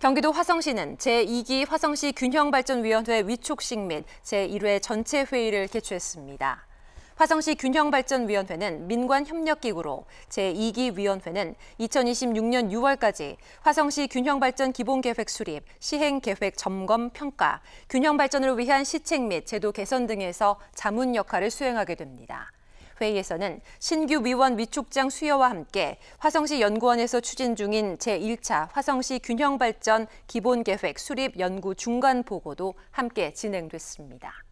경기도 화성시는 제2기 화성시 균형발전위원회 위촉식 및 제1회 전체 회의를 개최했습니다. 화성시 균형발전위원회는 민관협력기구로 제2기 위원회는 2026년 6월까지 화성시 균형발전 기본계획 수립, 시행계획 점검 평가, 균형발전을 위한 시책 및 제도 개선 등에서 자문 역할을 수행하게 됩니다. 회의에서는 신규 위원 위촉장 수여와 함께 화성시 연구원에서 추진 중인 제1차 화성시 균형발전 기본계획 수립 연구 중간 보고도 함께 진행됐습니다.